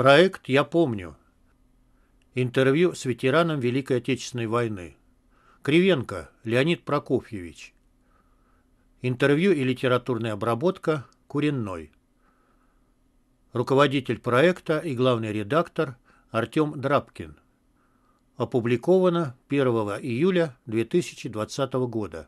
Проект я помню. Интервью с ветераном Великой Отечественной войны. Кривенко Леонид Прокофьевич. Интервью и литературная обработка Куренной. Руководитель проекта и главный редактор Артем Драбкин. Опубликовано 1 июля 2020 года.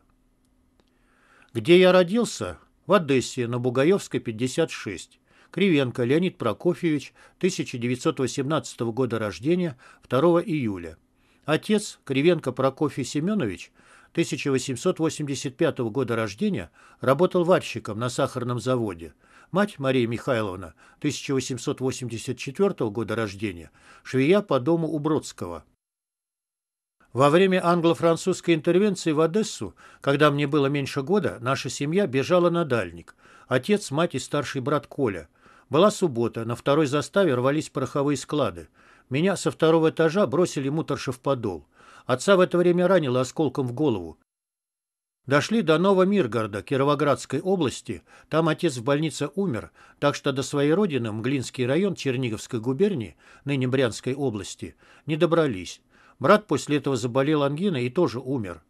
Где я родился? В Одессе, на Бугаевской, 56. Кривенко Леонид Прокофьевич, 1918 года рождения, 2 июля. Отец Кривенко Прокофий Семенович, 1885 года рождения, работал варщиком на сахарном заводе. Мать Мария Михайловна, 1884 года рождения, швея по дому у Бродского. Во время англо-французской интервенции в Одессу, когда мне было меньше года, наша семья бежала на дальник. Отец, мать и старший брат Коля. Была суббота, на второй заставе рвались пороховые склады. Меня со второго этажа бросили муторши в подол. Отца в это время ранило осколком в голову. Дошли до Новомиргорода, Кировоградской области. Там отец в больнице умер, так что до своей родины, Мглинский район Черниговской губернии, ныне Брянской области, не добрались. Брат после этого заболел ангиной и тоже умер.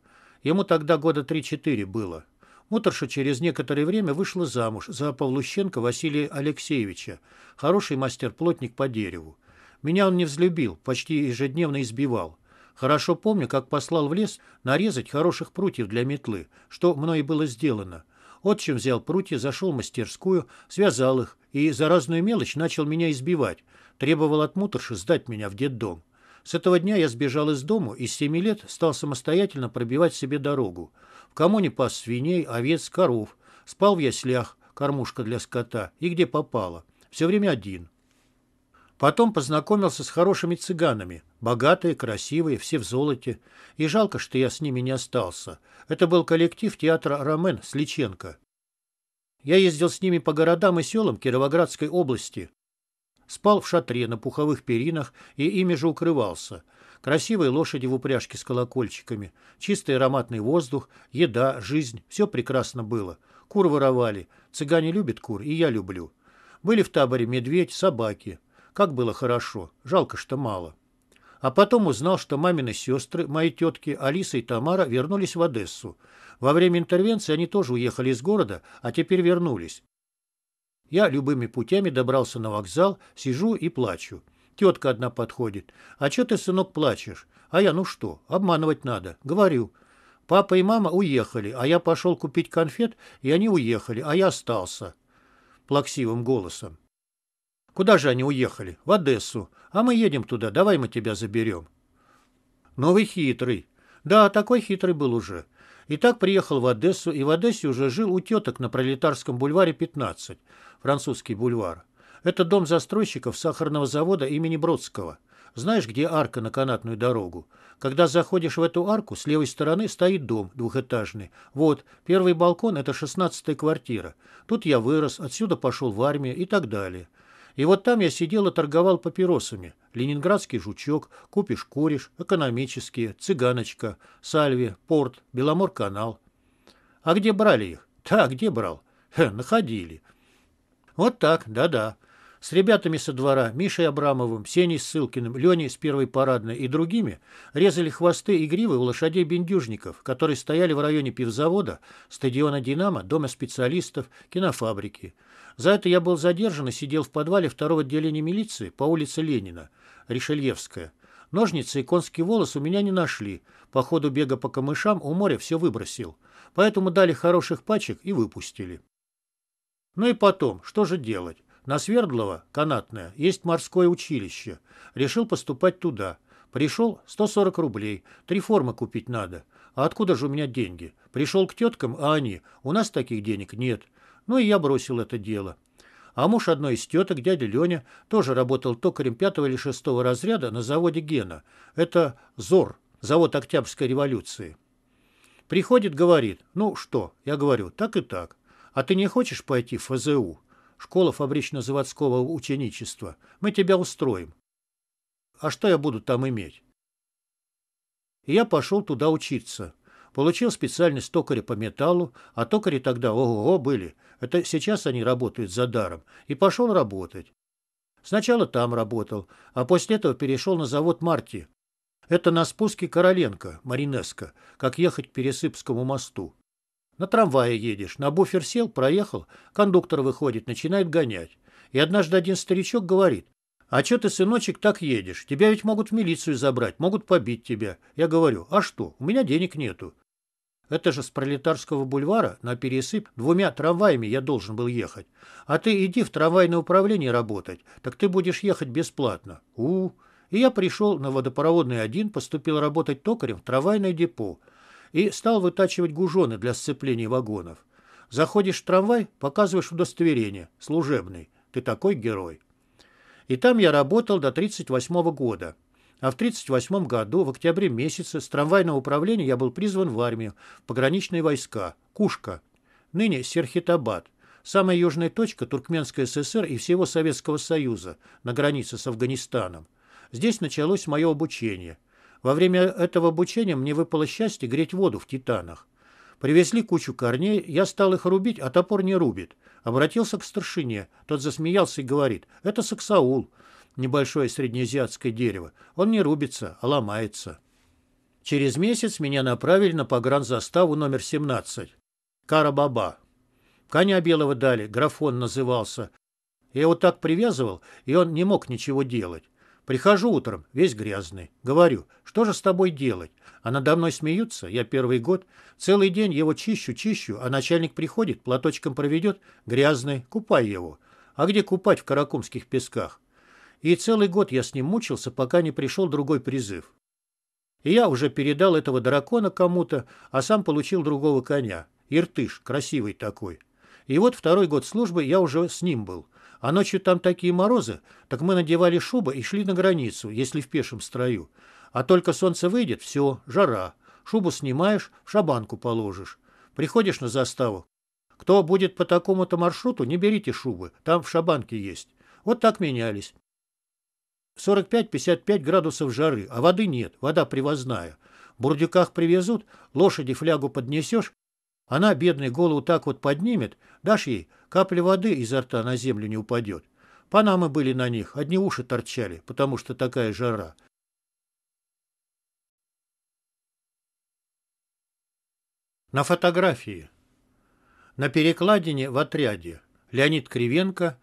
Ему тогда года 3-4 было. Моторша через некоторое время вышла замуж за Павлущенко Василия Алексеевича, хороший мастер-плотник по дереву. Меня он не взлюбил, почти ежедневно избивал. Хорошо помню, как послал в лес нарезать хороших прутьев для метлы, что мной было сделано. Отчим взял прутья, зашел в мастерскую, связал их и за разную мелочь начал меня избивать. Требовал от муторши сдать меня в детдом. С этого дня я сбежал из дому и с семи лет стал самостоятельно пробивать себе дорогу. В коммуне пас свиней, овец, коров. Спал в яслях, кормушка для скота, и где попало. Все время один. Потом познакомился с хорошими цыганами. Богатые, красивые, все в золоте. И жалко, что я с ними не остался. Это был коллектив театра «Ромен» с Личенко. Я ездил с ними по городам и селам Кировоградской области. Спал в шатре на пуховых перинах и ими же укрывался. Красивые лошади в упряжке с колокольчиками, чистый ароматный воздух, еда, жизнь – все прекрасно было. Кур воровали. Цыгане любят кур, и я люблю. Были в таборе медведь, собаки. Как было хорошо. Жалко, что мало. А потом узнал, что мамины сестры, мои тетки Алиса и Тамара, вернулись в Одессу. Во время интервенции они тоже уехали из города, а теперь вернулись. Я любыми путями добрался на вокзал, сижу и плачу. Тетка одна подходит. «А че ты, сынок, плачешь?» А я, ну что, обманывать надо. Говорю. Папа и мама уехали, а я пошел купить конфет, и они уехали, а я остался. Плаксивым голосом. Куда же они уехали? В Одессу. А мы едем туда, давай мы тебя заберем. Новый хитрый. Да, такой хитрый был уже. И так приехал в Одессу, и в Одессе уже жил у теток на Пролетарском бульваре 15, французский бульвар. Это дом застройщиков сахарного завода имени Бродского. Знаешь, где арка на канатную дорогу? Когда заходишь в эту арку, с левой стороны стоит дом двухэтажный. Вот, первый балкон – это шестнадцатая квартира. Тут я вырос, отсюда пошел в армию и так далее. И вот там я сидел и торговал папиросами. Ленинградский жучок, купишь куришь, экономические, цыганочка, сальви, порт, Беломорканал. А где брали их? Да, где брал? Хе, находили. Вот так, да-да. С ребятами со двора, Мишей Абрамовым, Сеней Ссылкиным, Леней с первой парадной и другими резали хвосты и гривы у лошадей-бендюжников, которые стояли в районе пивзавода, стадиона «Динамо», дома специалистов, кинофабрики. За это я был задержан и сидел в подвале второго отделения милиции по улице Ленина, Решельевская. Ножницы и конский волос у меня не нашли. По ходу бега по камышам у моря все выбросил. Поэтому дали хороших пачек и выпустили. Ну и потом, что же делать? На Свердлово канатное, есть морское училище. Решил поступать туда. Пришел, 140 рублей. Три формы купить надо. А откуда же у меня деньги? Пришел к теткам, а они. У нас таких денег нет. Ну и я бросил это дело. А муж одной из теток, дядя Леня, тоже работал токарем пятого или шестого разряда на заводе Гена. Это ЗОР, завод Октябрьской революции. Приходит, говорит, ну что, я говорю, так и так. А ты не хочешь пойти в ФЗУ? школа фабрично-заводского ученичества. Мы тебя устроим. А что я буду там иметь? И я пошел туда учиться. Получил специальность токаря по металлу, а токари тогда ого-го были. Это сейчас они работают за даром. И пошел работать. Сначала там работал, а после этого перешел на завод Марти. Это на спуске Короленко, Маринеско, как ехать к Пересыпскому мосту. На трамвае едешь, на буфер сел, проехал, кондуктор выходит, начинает гонять. И однажды один старичок говорит, «А чё ты, сыночек, так едешь? Тебя ведь могут в милицию забрать, могут побить тебя». Я говорю, «А что? У меня денег нету». Это же с пролетарского бульвара на пересып двумя трамваями я должен был ехать. А ты иди в трамвайное управление работать, так ты будешь ехать бесплатно. у, -у. И я пришел на водопроводный один, поступил работать токарем в трамвайное депо и стал вытачивать гужоны для сцепления вагонов. Заходишь в трамвай, показываешь удостоверение, служебный. Ты такой герой. И там я работал до 1938 -го года. А в 1938 году, в октябре месяце, с трамвайного управления я был призван в армию, в пограничные войска, Кушка, ныне Серхитабад, самая южная точка Туркменской ССР и всего Советского Союза на границе с Афганистаном. Здесь началось мое обучение – во время этого обучения мне выпало счастье греть воду в титанах. Привезли кучу корней, я стал их рубить, а топор не рубит. Обратился к старшине, тот засмеялся и говорит, это саксаул, небольшое среднеазиатское дерево. Он не рубится, а ломается. Через месяц меня направили на погранзаставу номер 17. Карабаба. Коня белого дали, графон назывался. Я его так привязывал, и он не мог ничего делать. Прихожу утром, весь грязный. Говорю, что же с тобой делать? А надо мной смеются, я первый год. Целый день его чищу-чищу, а начальник приходит, платочком проведет, грязный, купай его. А где купать в каракумских песках? И целый год я с ним мучился, пока не пришел другой призыв. И я уже передал этого дракона кому-то, а сам получил другого коня. Иртыш, красивый такой. И вот второй год службы я уже с ним был. А ночью там такие морозы, так мы надевали шубы и шли на границу, если в пешем строю. А только солнце выйдет, все, жара. Шубу снимаешь, в шабанку положишь. Приходишь на заставу. Кто будет по такому-то маршруту, не берите шубы, там в шабанке есть. Вот так менялись. 45-55 градусов жары, а воды нет, вода привозная. В бурдюках привезут, лошади флягу поднесешь, она, бедной, голову так вот поднимет, дашь ей – Капля воды изо рта на землю не упадет. Панамы были на них, одни уши торчали, потому что такая жара. На фотографии. На перекладине в отряде. Леонид Кривенко,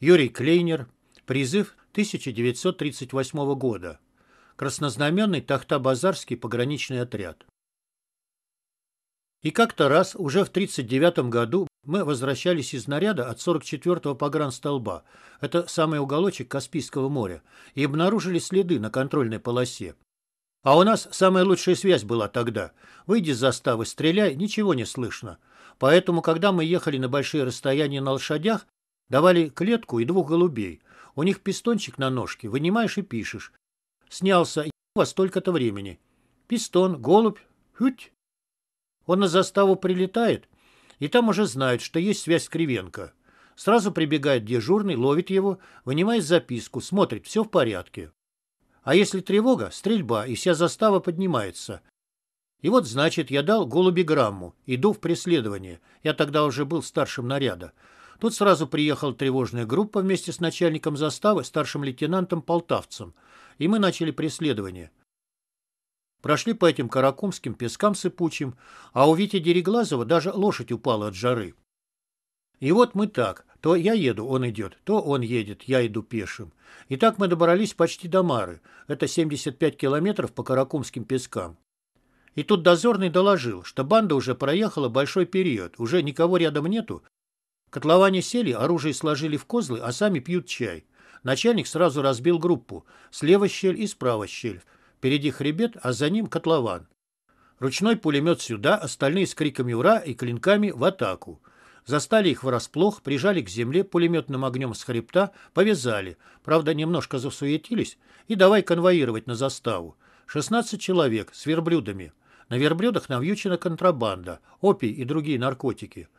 Юрий Клейнер. Призыв 1938 года. Краснознаменный Тахта-Базарский пограничный отряд. И как-то раз, уже в 1939 году, мы возвращались из наряда от 44-го погранстолба, это самый уголочек Каспийского моря, и обнаружили следы на контрольной полосе. А у нас самая лучшая связь была тогда. Выйди с заставы, стреляй, ничего не слышно. Поэтому, когда мы ехали на большие расстояния на лошадях, давали клетку и двух голубей. У них пистончик на ножке, вынимаешь и пишешь. Снялся, я у вас столько-то времени. Пистон, голубь, хють. Он на заставу прилетает, и там уже знают, что есть связь с Кривенко. Сразу прибегает дежурный, ловит его, вынимает записку, смотрит, все в порядке. А если тревога, стрельба, и вся застава поднимается. И вот, значит, я дал голуби грамму, иду в преследование. Я тогда уже был старшим наряда. Тут сразу приехала тревожная группа вместе с начальником заставы, старшим лейтенантом Полтавцем. И мы начали преследование. Прошли по этим каракумским пескам сыпучим, а у Вити Дереглазова даже лошадь упала от жары. И вот мы так. То я еду, он идет, то он едет, я иду пешим. И так мы добрались почти до Мары. Это 75 километров по каракумским пескам. И тут дозорный доложил, что банда уже проехала большой период, уже никого рядом нету. Котловане сели, оружие сложили в козлы, а сами пьют чай. Начальник сразу разбил группу. Слева щель и справа щель. Впереди хребет, а за ним котлован. Ручной пулемет сюда, остальные с криками «Ура!» и клинками в атаку. Застали их врасплох, прижали к земле пулеметным огнем с хребта, повязали. Правда, немножко засуетились. И давай конвоировать на заставу. 16 человек с верблюдами. На верблюдах навьючена контрабанда, опий и другие наркотики.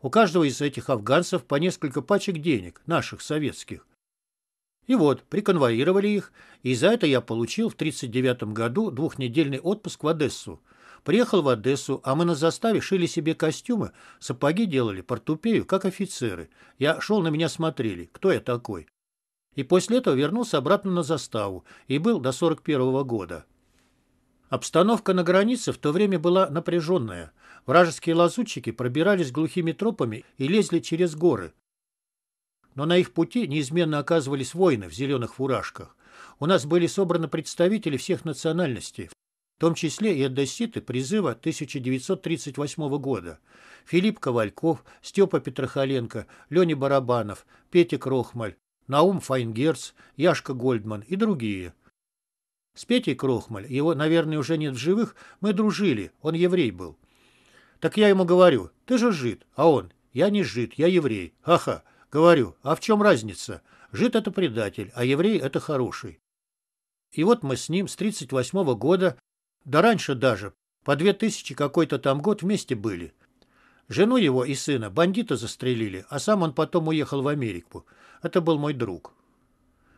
У каждого из этих афганцев по несколько пачек денег, наших советских. И вот, приконвоировали их, и за это я получил в 1939 году двухнедельный отпуск в Одессу. Приехал в Одессу, а мы на заставе шили себе костюмы, сапоги делали, портупею, как офицеры. Я шел, на меня смотрели, кто я такой. И после этого вернулся обратно на заставу и был до 41 -го года. Обстановка на границе в то время была напряженная. Вражеские лазутчики пробирались глухими тропами и лезли через горы но на их пути неизменно оказывались воины в зеленых фуражках. У нас были собраны представители всех национальностей, в том числе и одесситы призыва 1938 года. Филипп Ковальков, Степа Петрохоленко, Леня Барабанов, Петя Крохмаль, Наум Файнгерц, Яшка Гольдман и другие. С Петей Крохмаль, его, наверное, уже нет в живых, мы дружили, он еврей был. Так я ему говорю, ты же жид, а он, я не жид, я еврей, ха-ха. Говорю, а в чем разница? Жид — это предатель, а еврей — это хороший. И вот мы с ним с 38 -го года, да раньше даже, по две тысячи какой-то там год вместе были. Жену его и сына бандита застрелили, а сам он потом уехал в Америку. Это был мой друг.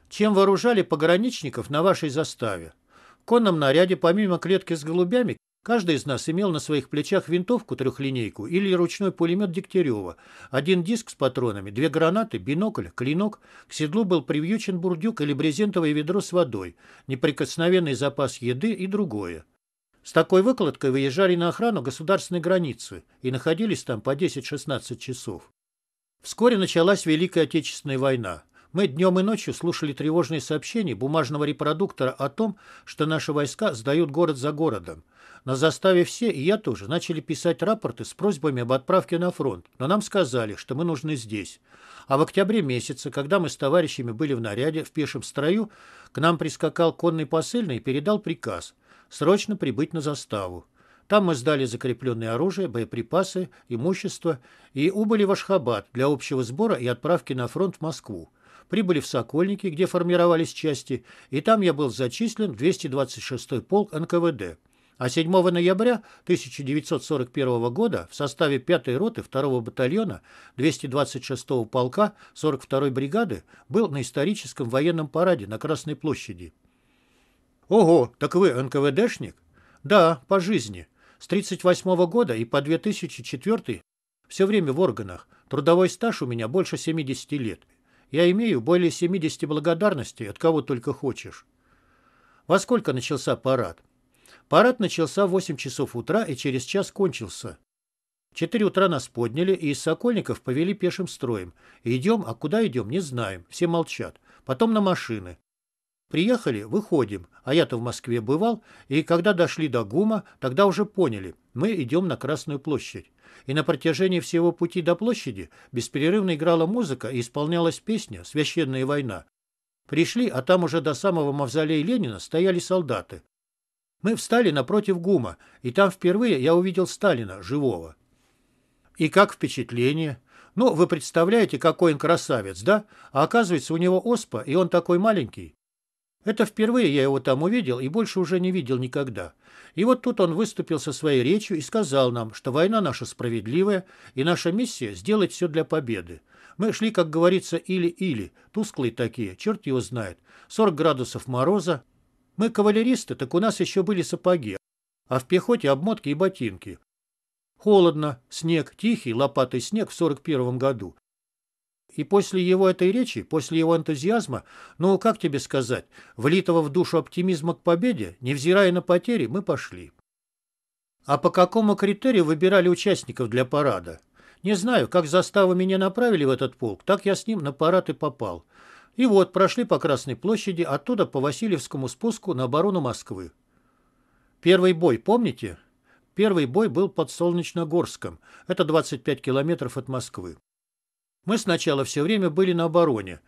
Чем вооружали пограничников на вашей заставе? В конном наряде, помимо клетки с голубями, Каждый из нас имел на своих плечах винтовку трехлинейку или ручной пулемет Дегтярева, один диск с патронами, две гранаты, бинокль, клинок. К седлу был привьючен бурдюк или брезентовое ведро с водой, неприкосновенный запас еды и другое. С такой выкладкой выезжали на охрану государственной границы и находились там по 10-16 часов. Вскоре началась Великая Отечественная война. Мы днем и ночью слушали тревожные сообщения бумажного репродуктора о том, что наши войска сдают город за городом. На заставе все, и я тоже, начали писать рапорты с просьбами об отправке на фронт, но нам сказали, что мы нужны здесь. А в октябре месяце, когда мы с товарищами были в наряде, в пешем строю, к нам прискакал конный посыльный и передал приказ срочно прибыть на заставу. Там мы сдали закрепленное оружие, боеприпасы, имущество и убыли в Ашхабад для общего сбора и отправки на фронт в Москву прибыли в Сокольники, где формировались части, и там я был зачислен в 226-й полк НКВД. А 7 ноября 1941 года в составе 5-й роты 2-го батальона 226-го полка 42-й бригады был на историческом военном параде на Красной площади. Ого, так вы НКВДшник? Да, по жизни. С 1938 года и по 2004 все время в органах. Трудовой стаж у меня больше 70 лет. Я имею более 70 благодарностей, от кого только хочешь. Во сколько начался парад? Парад начался в 8 часов утра и через час кончился. Четыре утра нас подняли и из Сокольников повели пешим строем. Идем, а куда идем, не знаем. Все молчат. Потом на машины. Приехали, выходим, а я-то в Москве бывал, и когда дошли до ГУМа, тогда уже поняли, мы идем на Красную площадь и на протяжении всего пути до площади бесперерывно играла музыка и исполнялась песня «Священная война». Пришли, а там уже до самого мавзолея Ленина стояли солдаты. Мы встали напротив ГУМа, и там впервые я увидел Сталина, живого. И как впечатление? Ну, вы представляете, какой он красавец, да? А оказывается, у него оспа, и он такой маленький. Это впервые я его там увидел и больше уже не видел никогда. И вот тут он выступил со своей речью и сказал нам, что война наша справедливая, и наша миссия – сделать все для победы. Мы шли, как говорится, или-или, тусклые такие, черт его знает, 40 градусов мороза. Мы кавалеристы, так у нас еще были сапоги, а в пехоте обмотки и ботинки. Холодно, снег, тихий, лопатый снег в 41 году. И после его этой речи, после его энтузиазма, ну, как тебе сказать, влитого в душу оптимизма к победе, невзирая на потери, мы пошли. А по какому критерию выбирали участников для парада? Не знаю, как заставы меня направили в этот полк, так я с ним на парад и попал. И вот, прошли по Красной площади, оттуда по Васильевскому спуску на оборону Москвы. Первый бой, помните? Первый бой был под Солнечногорском. Это 25 километров от Москвы. Мы сначала все время были на обороне.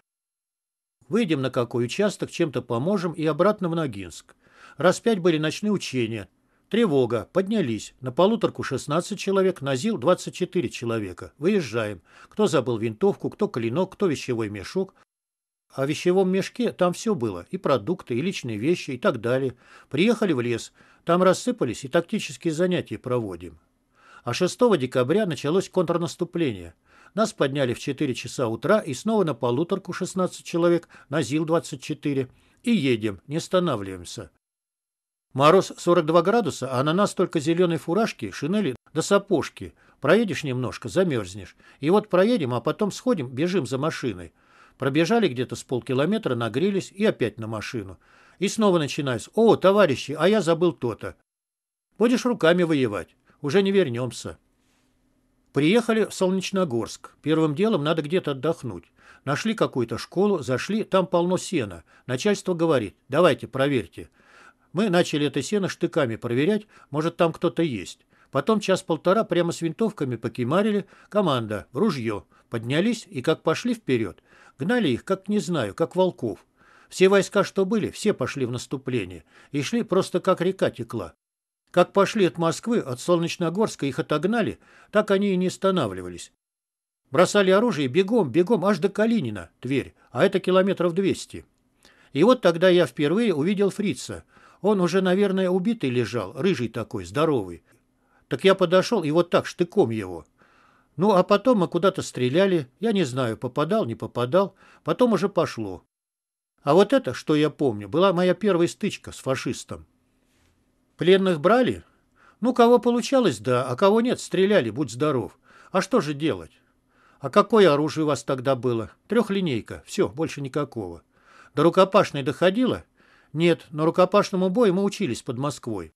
Выйдем на какой участок, чем-то поможем и обратно в Ногинск. Раз пять были ночные учения. Тревога. Поднялись. На полуторку 16 человек, на ЗИЛ 24 человека. Выезжаем. Кто забыл винтовку, кто клинок, кто вещевой мешок. А в вещевом мешке там все было. И продукты, и личные вещи, и так далее. Приехали в лес. Там рассыпались и тактические занятия проводим. А 6 декабря началось контрнаступление – нас подняли в 4 часа утра и снова на полуторку 16 человек, на ЗИЛ-24. И едем, не останавливаемся. Мороз 42 градуса, а на нас только зеленые фуражки, шинели да сапожки. Проедешь немножко, замерзнешь. И вот проедем, а потом сходим, бежим за машиной. Пробежали где-то с полкилометра, нагрелись и опять на машину. И снова начинается. «О, товарищи, а я забыл то-то». Будешь руками воевать. Уже не вернемся. Приехали в Солнечногорск. Первым делом надо где-то отдохнуть. Нашли какую-то школу, зашли, там полно сена. Начальство говорит, давайте, проверьте. Мы начали это сено штыками проверять, может, там кто-то есть. Потом час-полтора прямо с винтовками покемарили. Команда, ружье. Поднялись и как пошли вперед. Гнали их, как не знаю, как волков. Все войска, что были, все пошли в наступление. И шли просто как река текла. Как пошли от Москвы, от Солнечногорска их отогнали, так они и не останавливались. Бросали оружие бегом, бегом, аж до Калинина, Тверь, а это километров двести. И вот тогда я впервые увидел фрица. Он уже, наверное, убитый лежал, рыжий такой, здоровый. Так я подошел и вот так штыком его. Ну, а потом мы куда-то стреляли. Я не знаю, попадал, не попадал. Потом уже пошло. А вот это, что я помню, была моя первая стычка с фашистом. Пленных брали? Ну, кого получалось, да, а кого нет, стреляли, будь здоров. А что же делать? А какое оружие у вас тогда было? Трехлинейка. Все, больше никакого. До рукопашной доходило? Нет, но рукопашному бою мы учились под Москвой.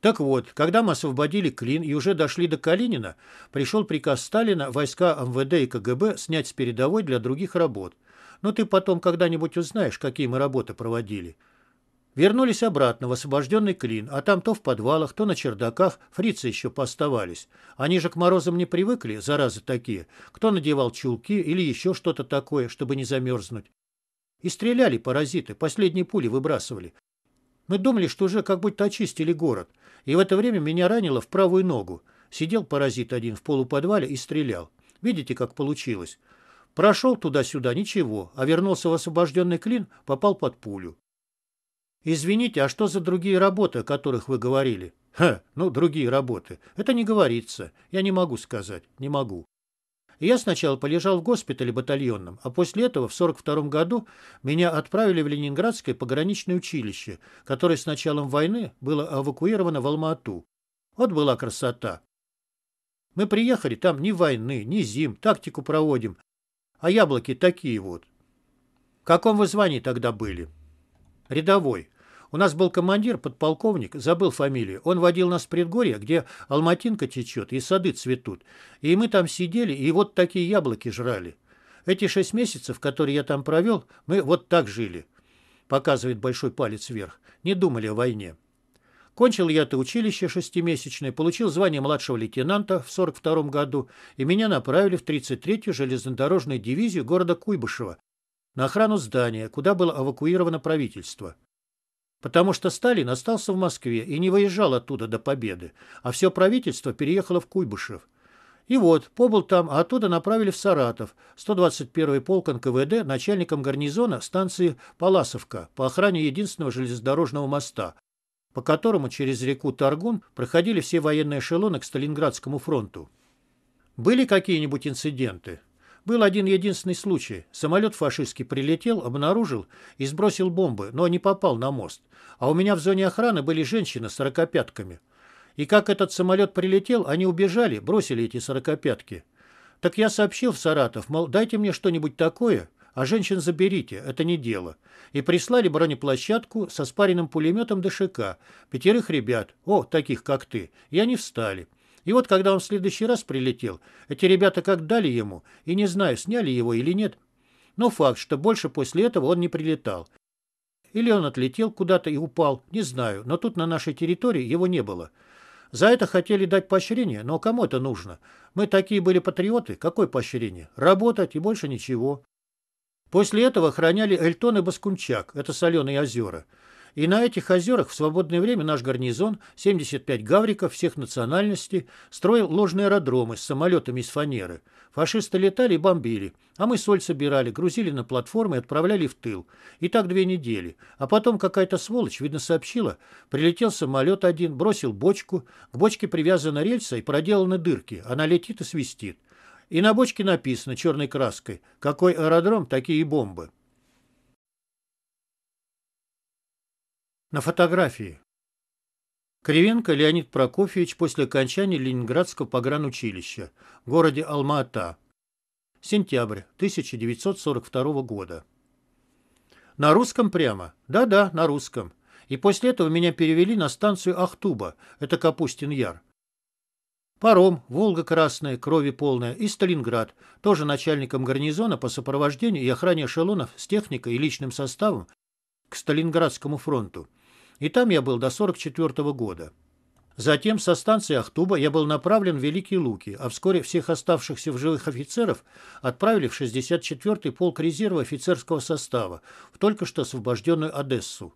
Так вот, когда мы освободили Клин и уже дошли до Калинина, пришел приказ Сталина войска МВД и КГБ снять с передовой для других работ. Но ну, ты потом когда-нибудь узнаешь, какие мы работы проводили. Вернулись обратно в освобожденный клин, а там то в подвалах, то на чердаках фрицы еще поставались. Они же к морозам не привыкли, заразы такие. Кто надевал чулки или еще что-то такое, чтобы не замерзнуть. И стреляли паразиты, последние пули выбрасывали. Мы думали, что уже как будто очистили город. И в это время меня ранило в правую ногу. Сидел паразит один в полуподвале и стрелял. Видите, как получилось? Прошел туда-сюда, ничего, а вернулся в освобожденный клин, попал под пулю. «Извините, а что за другие работы, о которых вы говорили?» «Ха, ну, другие работы. Это не говорится. Я не могу сказать. Не могу». я сначала полежал в госпитале батальонном, а после этого в 42 году меня отправили в Ленинградское пограничное училище, которое с началом войны было эвакуировано в Алма-Ату. Вот была красота. Мы приехали, там ни войны, ни зим, тактику проводим. А яблоки такие вот. В каком вы звании тогда были? Рядовой. У нас был командир, подполковник, забыл фамилию. Он водил нас в предгорье, где алматинка течет и сады цветут. И мы там сидели и вот такие яблоки жрали. Эти шесть месяцев, которые я там провел, мы вот так жили. Показывает большой палец вверх. Не думали о войне. Кончил я это училище шестимесячное, получил звание младшего лейтенанта в 42 году, и меня направили в 33-ю железнодорожную дивизию города Куйбышева на охрану здания, куда было эвакуировано правительство. Потому что Сталин остался в Москве и не выезжал оттуда до победы, а все правительство переехало в Куйбышев. И вот, побыл там, а оттуда направили в Саратов, 121-й полк НКВД, начальником гарнизона станции Паласовка по охране единственного железнодорожного моста, по которому через реку Таргун проходили все военные эшелоны к Сталинградскому фронту. Были какие-нибудь инциденты? Был один единственный случай. Самолет фашистский прилетел, обнаружил и сбросил бомбы, но не попал на мост. А у меня в зоне охраны были женщины с сорокопятками. И как этот самолет прилетел, они убежали, бросили эти сорокопятки. Так я сообщил в Саратов, мол, дайте мне что-нибудь такое, а женщин заберите, это не дело. И прислали бронеплощадку со спаренным пулеметом ДШК, пятерых ребят, о, таких как ты, и они встали. И вот, когда он в следующий раз прилетел, эти ребята как дали ему, и не знаю, сняли его или нет, но факт, что больше после этого он не прилетал. Или он отлетел куда-то и упал, не знаю, но тут на нашей территории его не было. За это хотели дать поощрение, но кому это нужно? Мы такие были патриоты, какое поощрение? Работать и больше ничего. После этого охраняли Эльтон и Баскунчак, это соленые озера. И на этих озерах в свободное время наш гарнизон, 75 гавриков всех национальностей, строил ложные аэродромы с самолетами из фанеры. Фашисты летали и бомбили, а мы соль собирали, грузили на платформы и отправляли в тыл. И так две недели. А потом какая-то сволочь, видно, сообщила, прилетел самолет один, бросил бочку, к бочке привязана рельса и проделаны дырки, она летит и свистит. И на бочке написано черной краской, какой аэродром, такие бомбы. На фотографии. Кривенко Леонид Прокофьевич после окончания Ленинградского погранучилища в городе Алма-Ата. Сентябрь 1942 года. На русском прямо? Да-да, на русском. И после этого меня перевели на станцию Ахтуба, это Капустин-Яр. Паром, Волга Красная, Крови Полная и Сталинград, тоже начальником гарнизона по сопровождению и охране эшелонов с техникой и личным составом к Сталинградскому фронту – и там я был до 1944 года. Затем со станции Ахтуба я был направлен в Великие Луки, а вскоре всех оставшихся в живых офицеров отправили в 64-й полк резерва офицерского состава, в только что освобожденную Одессу.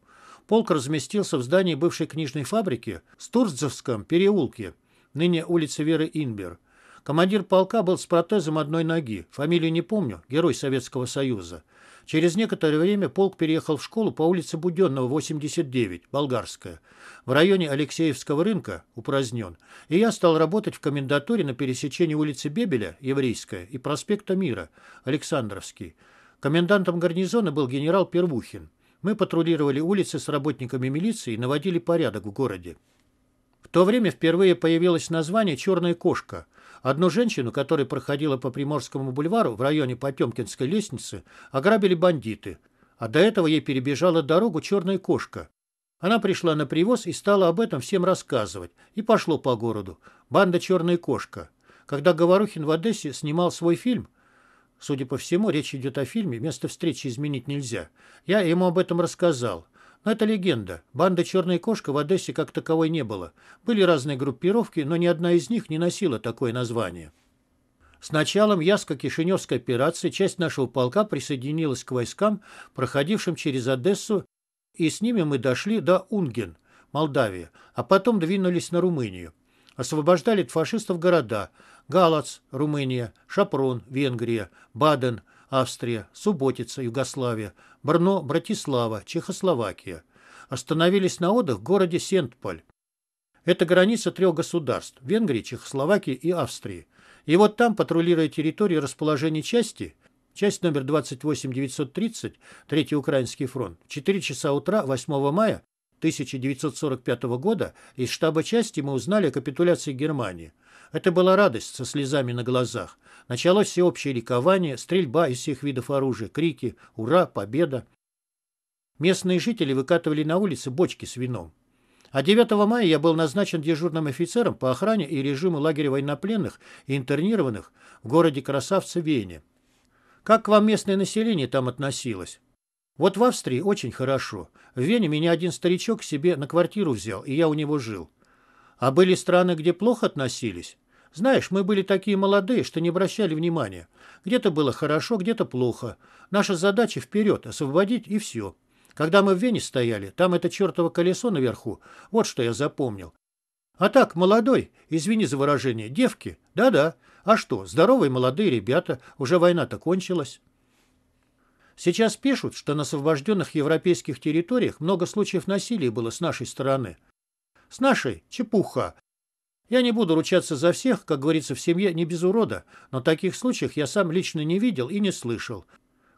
Полк разместился в здании бывшей книжной фабрики в Стурцевском переулке, ныне улица Веры Инбер. Командир полка был с протезом одной ноги, фамилию не помню, герой Советского Союза. Через некоторое время полк переехал в школу по улице Буденного, 89, Болгарская, в районе Алексеевского рынка, упразднен, и я стал работать в комендатуре на пересечении улицы Бебеля, Еврейская, и проспекта Мира, Александровский. Комендантом гарнизона был генерал Первухин. Мы патрулировали улицы с работниками милиции и наводили порядок в городе. В то время впервые появилось название «Черная кошка», Одну женщину, которая проходила по Приморскому бульвару в районе Потемкинской лестницы, ограбили бандиты, а до этого ей перебежала дорогу черная кошка. Она пришла на привоз и стала об этом всем рассказывать, и пошло по городу. Банда «Черная кошка». Когда Говорухин в Одессе снимал свой фильм, судя по всему, речь идет о фильме «Место встречи изменить нельзя», я ему об этом рассказал – это легенда. Банда «Черная кошка» в Одессе как таковой не было. Были разные группировки, но ни одна из них не носила такое название. С началом Яско-Кишиневской операции часть нашего полка присоединилась к войскам, проходившим через Одессу, и с ними мы дошли до Унген, Молдавия, а потом двинулись на Румынию. Освобождали от фашистов города Галац, Румыния, Шапрон, Венгрия, Баден – Австрия, Субботица, Югославия, Брно, Братислава, Чехословакия. Остановились на отдых в городе Сентполь. Это граница трех государств – Венгрии, Чехословакии и Австрии. И вот там, патрулируя территорию расположения части, часть номер 28930, Третий Украинский фронт, в 4 часа утра 8 мая 1945 года из штаба части мы узнали о капитуляции Германии – это была радость со слезами на глазах. Началось всеобщее ликование, стрельба из всех видов оружия, крики «Ура! Победа!». Местные жители выкатывали на улицы бочки с вином. А 9 мая я был назначен дежурным офицером по охране и режиму лагеря военнопленных и интернированных в городе Красавце Вене. Как к вам местное население там относилось? Вот в Австрии очень хорошо. В Вене меня один старичок себе на квартиру взял, и я у него жил. А были страны, где плохо относились? Знаешь, мы были такие молодые, что не обращали внимания. Где-то было хорошо, где-то плохо. Наша задача вперед, освободить и все. Когда мы в Вене стояли, там это чертово колесо наверху. Вот что я запомнил. А так, молодой, извини за выражение, девки, да-да. А что, здоровые молодые ребята, уже война-то кончилась. Сейчас пишут, что на освобожденных европейских территориях много случаев насилия было с нашей стороны. С нашей – чепуха. Я не буду ручаться за всех, как говорится в семье, не без урода, но таких случаев я сам лично не видел и не слышал.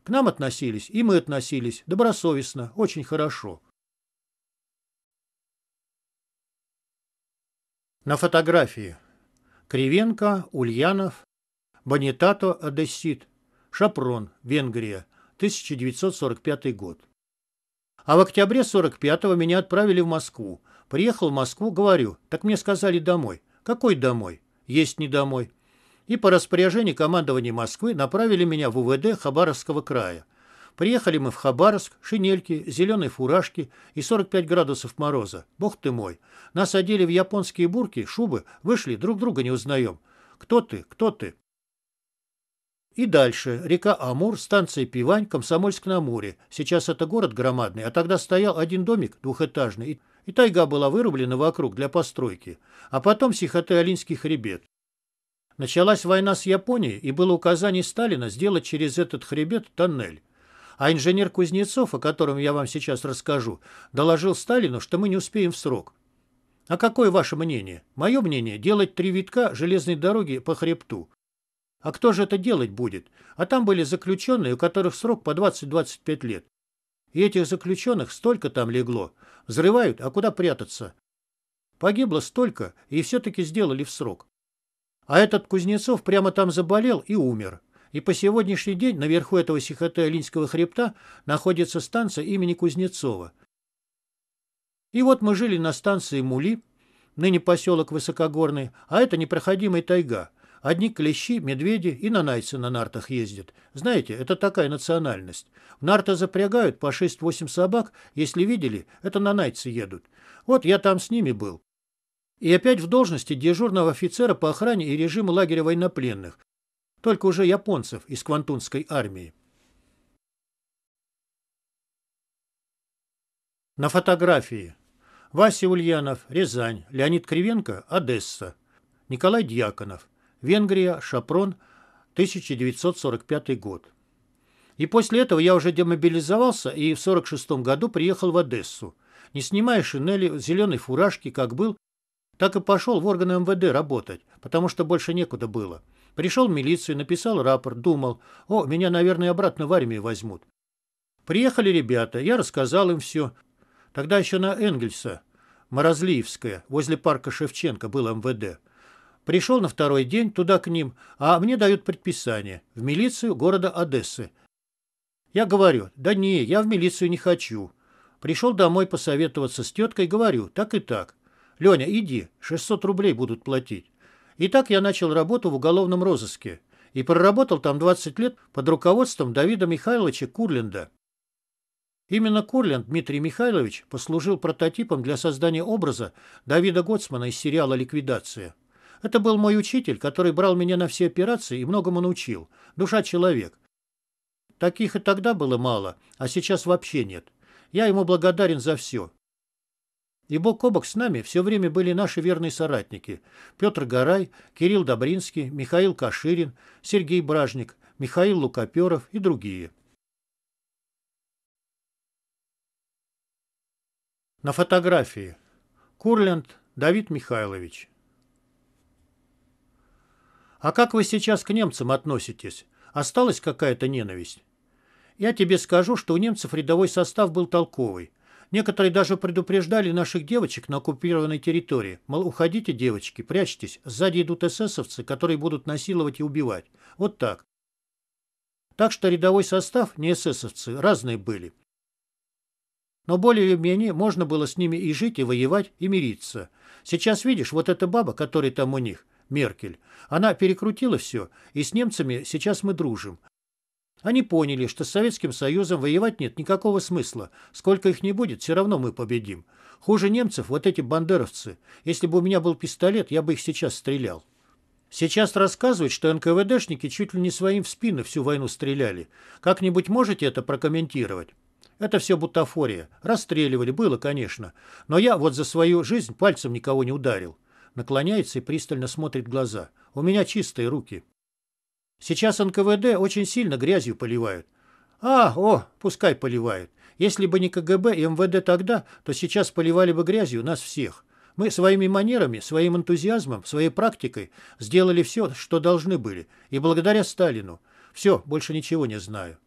К нам относились, и мы относились, добросовестно, очень хорошо. На фотографии. Кривенко, Ульянов, Бонитато Одессит, Шапрон, Венгрия, 1945 год. А в октябре 45-го меня отправили в Москву Приехал в Москву, говорю, так мне сказали домой. Какой домой? Есть не домой. И по распоряжению командования Москвы направили меня в УВД Хабаровского края. Приехали мы в Хабаровск, шинельки, зеленые фуражки и 45 градусов мороза. Бог ты мой. Нас одели в японские бурки, шубы, вышли, друг друга не узнаем. Кто ты? Кто ты? И дальше. Река Амур, станция Пивань, Комсомольск на Амуре. Сейчас это город громадный, а тогда стоял один домик двухэтажный, и тайга была вырублена вокруг для постройки. А потом Сихоте-Алинский хребет. Началась война с Японией, и было указание Сталина сделать через этот хребет тоннель. А инженер Кузнецов, о котором я вам сейчас расскажу, доложил Сталину, что мы не успеем в срок. А какое ваше мнение? Мое мнение – делать три витка железной дороги по хребту. А кто же это делать будет? А там были заключенные, у которых срок по 20-25 лет. И этих заключенных столько там легло. Взрывают, а куда прятаться? Погибло столько, и все-таки сделали в срок. А этот Кузнецов прямо там заболел и умер. И по сегодняшний день наверху этого Сихоте-Линского хребта находится станция имени Кузнецова. И вот мы жили на станции Мули, ныне поселок Высокогорный, а это непроходимая тайга – Одни клещи, медведи и нанайцы на нартах ездят. Знаете, это такая национальность. В нарты запрягают по 6-8 собак. Если видели, это нанайцы едут. Вот я там с ними был. И опять в должности дежурного офицера по охране и режиму лагеря военнопленных. Только уже японцев из Квантунской армии. На фотографии. Вася Ульянов, Рязань. Леонид Кривенко, Одесса. Николай Дьяконов. Венгрия, Шапрон, 1945 год. И после этого я уже демобилизовался и в 1946 году приехал в Одессу. Не снимая шинели, зеленой фуражки, как был, так и пошел в органы МВД работать, потому что больше некуда было. Пришел в милицию, написал рапорт, думал, о, меня, наверное, обратно в армию возьмут. Приехали ребята, я рассказал им все. Тогда еще на Энгельса, Морозлиевская, возле парка Шевченко, был МВД. Пришел на второй день туда к ним, а мне дают предписание в милицию города Одессы. Я говорю, да не, я в милицию не хочу. Пришел домой посоветоваться с теткой, говорю, так и так. Леня, иди, 600 рублей будут платить. И так я начал работу в уголовном розыске и проработал там 20 лет под руководством Давида Михайловича Курленда. Именно Курленд Дмитрий Михайлович послужил прототипом для создания образа Давида Гоцмана из сериала «Ликвидация». Это был мой учитель, который брал меня на все операции и многому научил. Душа человек. Таких и тогда было мало, а сейчас вообще нет. Я ему благодарен за все. И бок о бок с нами все время были наши верные соратники. Петр Горай, Кирилл Добринский, Михаил Каширин, Сергей Бражник, Михаил Лукоперов и другие. На фотографии. Курленд Давид Михайлович. «А как вы сейчас к немцам относитесь? Осталась какая-то ненависть?» «Я тебе скажу, что у немцев рядовой состав был толковый. Некоторые даже предупреждали наших девочек на оккупированной территории. Мол, уходите, девочки, прячьтесь. Сзади идут эсэсовцы, которые будут насиловать и убивать. Вот так. Так что рядовой состав, не эсэсовцы, разные были. Но более или менее можно было с ними и жить, и воевать, и мириться. Сейчас видишь, вот эта баба, которая там у них – Меркель. Она перекрутила все, и с немцами сейчас мы дружим. Они поняли, что с Советским Союзом воевать нет никакого смысла. Сколько их не будет, все равно мы победим. Хуже немцев вот эти бандеровцы. Если бы у меня был пистолет, я бы их сейчас стрелял. Сейчас рассказывают, что НКВДшники чуть ли не своим в спину всю войну стреляли. Как-нибудь можете это прокомментировать? Это все бутафория. Расстреливали, было, конечно. Но я вот за свою жизнь пальцем никого не ударил наклоняется и пристально смотрит глаза. «У меня чистые руки». «Сейчас НКВД очень сильно грязью поливают». «А, о, пускай поливают. Если бы не КГБ и МВД тогда, то сейчас поливали бы грязью нас всех. Мы своими манерами, своим энтузиазмом, своей практикой сделали все, что должны были, и благодаря Сталину. Все, больше ничего не знаю».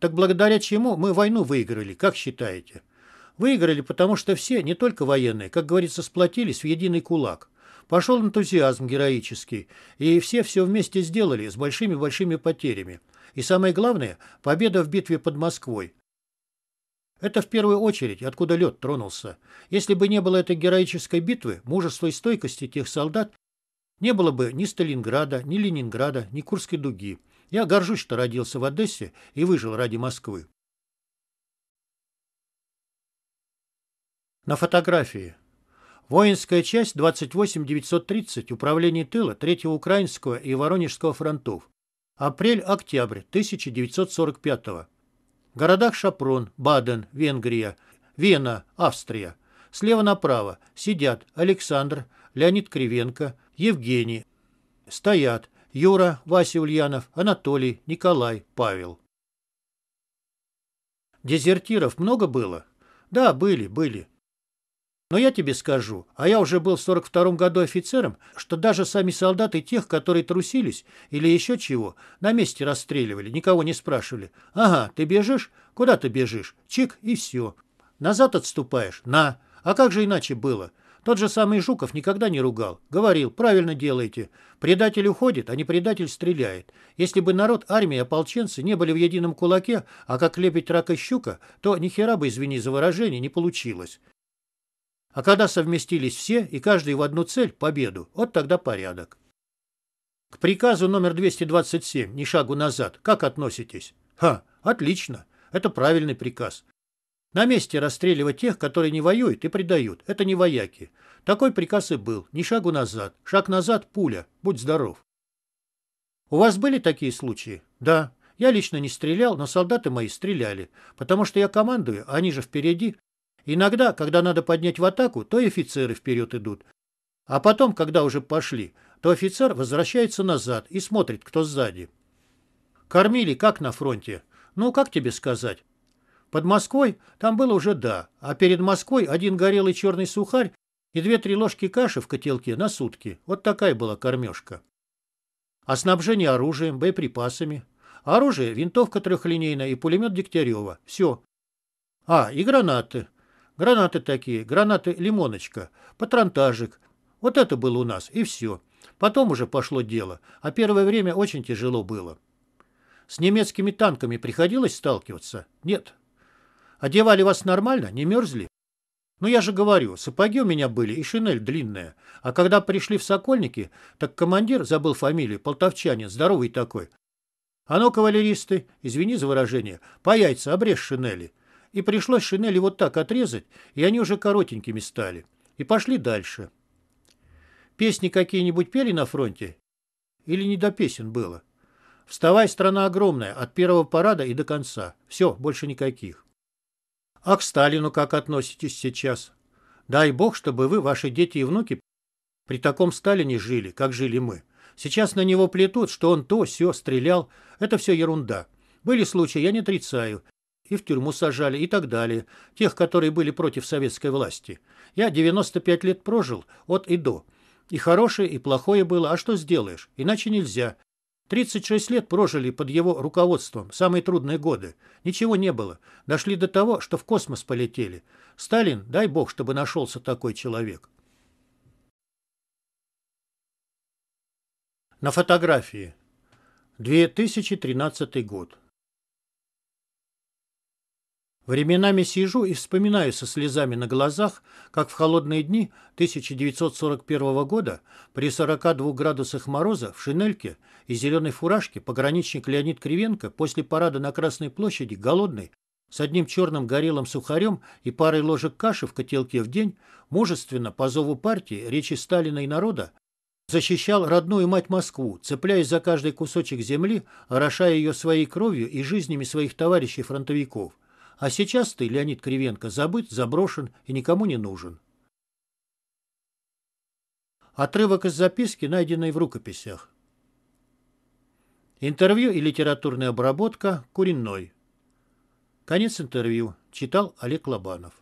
«Так благодаря чему мы войну выиграли, как считаете?» Выиграли, потому что все, не только военные, как говорится, сплотились в единый кулак. Пошел энтузиазм героический, и все все вместе сделали с большими-большими потерями. И самое главное – победа в битве под Москвой. Это в первую очередь, откуда лед тронулся. Если бы не было этой героической битвы, мужества и стойкости тех солдат, не было бы ни Сталинграда, ни Ленинграда, ни Курской дуги. Я горжусь, что родился в Одессе и выжил ради Москвы. На фотографии. Воинская часть 28930 Управление тыла 3-го Украинского и Воронежского фронтов. Апрель-октябрь 1945 -го. В городах Шапрон, Баден, Венгрия, Вена, Австрия. Слева направо сидят Александр, Леонид Кривенко, Евгений. Стоят Юра, Вася Ульянов, Анатолий, Николай, Павел. Дезертиров много было? Да, были, были. Но я тебе скажу, а я уже был в 42-м году офицером, что даже сами солдаты тех, которые трусились или еще чего, на месте расстреливали, никого не спрашивали. Ага, ты бежишь? Куда ты бежишь? Чик, и все. Назад отступаешь? На. А как же иначе было? Тот же самый Жуков никогда не ругал. Говорил, правильно делаете. Предатель уходит, а не предатель стреляет. Если бы народ, армия, ополченцы не были в едином кулаке, а как лепить рака щука, то ни хера бы, извини за выражение, не получилось. А когда совместились все и каждый в одну цель – победу, вот тогда порядок. К приказу номер 227, ни шагу назад, как относитесь? Ха, отлично, это правильный приказ. На месте расстреливать тех, которые не воюют и предают, это не вояки. Такой приказ и был, ни шагу назад. Шаг назад – пуля, будь здоров. У вас были такие случаи? Да. Я лично не стрелял, но солдаты мои стреляли, потому что я командую, а они же впереди, Иногда, когда надо поднять в атаку, то офицеры вперед идут. А потом, когда уже пошли, то офицер возвращается назад и смотрит, кто сзади. Кормили как на фронте? Ну, как тебе сказать? Под Москвой там было уже да, а перед Москвой один горелый черный сухарь и две-три ложки каши в котелке на сутки. Вот такая была кормежка. А снабжение оружием, боеприпасами. Оружие – винтовка трехлинейная и пулемет Дегтярева. Все. А, и гранаты. Гранаты такие, гранаты «Лимоночка», патронтажик. Вот это было у нас, и все. Потом уже пошло дело, а первое время очень тяжело было. С немецкими танками приходилось сталкиваться? Нет. Одевали вас нормально, не мерзли? Ну, я же говорю, сапоги у меня были и шинель длинная. А когда пришли в Сокольники, так командир, забыл фамилию, полтовчанин, здоровый такой. А ну, кавалеристы, извини за выражение, по яйца обрежь шинели. И пришлось шинели вот так отрезать, и они уже коротенькими стали. И пошли дальше. Песни какие-нибудь пели на фронте? Или не до песен было? Вставай, страна огромная, от первого парада и до конца. Все, больше никаких. А к Сталину как относитесь сейчас? Дай бог, чтобы вы, ваши дети и внуки при таком Сталине жили, как жили мы. Сейчас на него плетут, что он то, все стрелял. Это все ерунда. Были случаи, я не отрицаю и в тюрьму сажали и так далее, тех, которые были против советской власти. Я 95 лет прожил от и до. И хорошее, и плохое было, а что сделаешь? Иначе нельзя. 36 лет прожили под его руководством, самые трудные годы. Ничего не было. Дошли до того, что в космос полетели. Сталин, дай бог, чтобы нашелся такой человек. На фотографии. 2013 год. Временами сижу и вспоминаю со слезами на глазах, как в холодные дни 1941 года при 42 градусах мороза в шинельке и зеленой фуражке пограничник Леонид Кривенко после парада на Красной площади, голодный, с одним черным горелым сухарем и парой ложек каши в котелке в день, мужественно, по зову партии, речи Сталина и народа, защищал родную мать Москву, цепляясь за каждый кусочек земли, орошая ее своей кровью и жизнями своих товарищей-фронтовиков – а сейчас ты, Леонид Кривенко, забыт, заброшен и никому не нужен. Отрывок из записки, найденной в рукописях. Интервью и литературная обработка «Куриной». Конец интервью. Читал Олег Лобанов.